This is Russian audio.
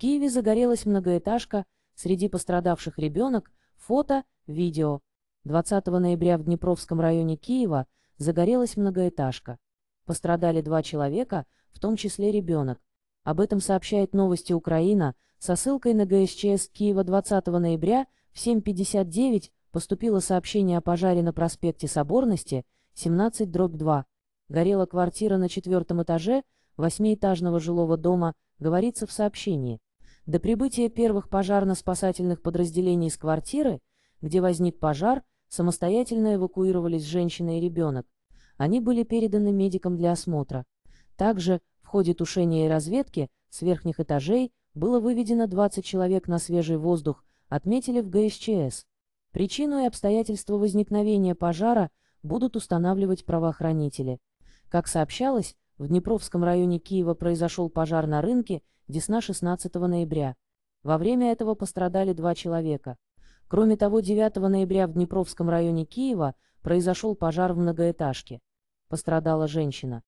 Киеве загорелась многоэтажка, среди пострадавших ребенок, фото, видео. 20 ноября в Днепровском районе Киева загорелась многоэтажка. Пострадали два человека, в том числе ребенок. Об этом сообщает новости Украина со ссылкой на ГСЧС Киева 20 ноября в 7.59 поступило сообщение о пожаре на проспекте Соборности 17-2. Горела квартира на четвертом этаже восьмиэтажного жилого дома, говорится в сообщении. До прибытия первых пожарно-спасательных подразделений из квартиры, где возник пожар, самостоятельно эвакуировались женщина и ребенок. Они были переданы медикам для осмотра. Также, в ходе тушения и разведки, с верхних этажей было выведено 20 человек на свежий воздух, отметили в ГСЧС. Причину и обстоятельства возникновения пожара будут устанавливать правоохранители. Как сообщалось, в Днепровском районе Киева произошел пожар на рынке, Десна 16 ноября. Во время этого пострадали два человека. Кроме того, 9 ноября в Днепровском районе Киева произошел пожар в многоэтажке. Пострадала женщина.